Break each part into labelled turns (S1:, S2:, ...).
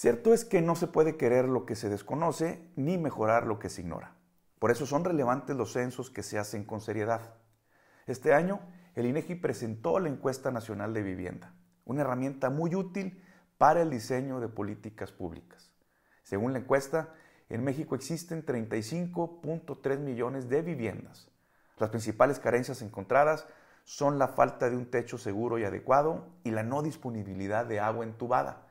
S1: Cierto es que no se puede querer lo que se desconoce ni mejorar lo que se ignora. Por eso son relevantes los censos que se hacen con seriedad. Este año, el INEGI presentó la Encuesta Nacional de Vivienda, una herramienta muy útil para el diseño de políticas públicas. Según la encuesta, en México existen 35.3 millones de viviendas. Las principales carencias encontradas son la falta de un techo seguro y adecuado y la no disponibilidad de agua entubada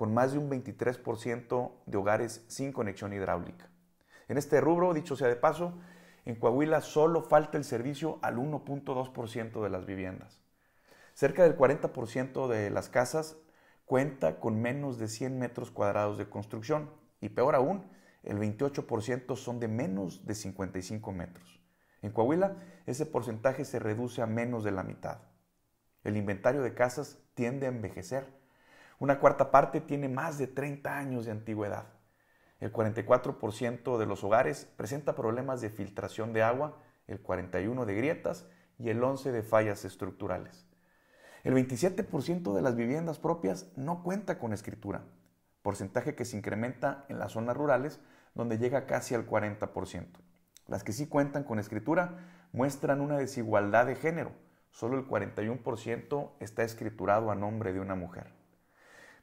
S1: con más de un 23% de hogares sin conexión hidráulica. En este rubro, dicho sea de paso, en Coahuila solo falta el servicio al 1.2% de las viviendas. Cerca del 40% de las casas cuenta con menos de 100 metros cuadrados de construcción y peor aún, el 28% son de menos de 55 metros. En Coahuila, ese porcentaje se reduce a menos de la mitad. El inventario de casas tiende a envejecer una cuarta parte tiene más de 30 años de antigüedad. El 44% de los hogares presenta problemas de filtración de agua, el 41% de grietas y el 11% de fallas estructurales. El 27% de las viviendas propias no cuenta con escritura, porcentaje que se incrementa en las zonas rurales donde llega casi al 40%. Las que sí cuentan con escritura muestran una desigualdad de género. Solo el 41% está escriturado a nombre de una mujer.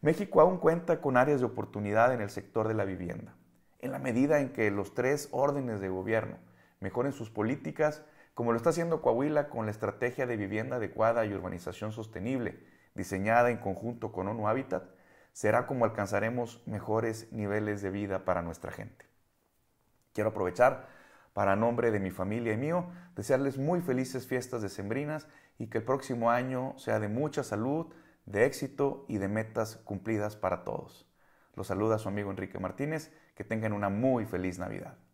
S1: México aún cuenta con áreas de oportunidad en el sector de la vivienda, en la medida en que los tres órdenes de gobierno mejoren sus políticas, como lo está haciendo Coahuila con la estrategia de vivienda adecuada y urbanización sostenible, diseñada en conjunto con ONU Habitat, será como alcanzaremos mejores niveles de vida para nuestra gente. Quiero aprovechar para nombre de mi familia y mío, desearles muy felices fiestas decembrinas y que el próximo año sea de mucha salud, de éxito y de metas cumplidas para todos. Los saluda su amigo Enrique Martínez. Que tengan una muy feliz Navidad.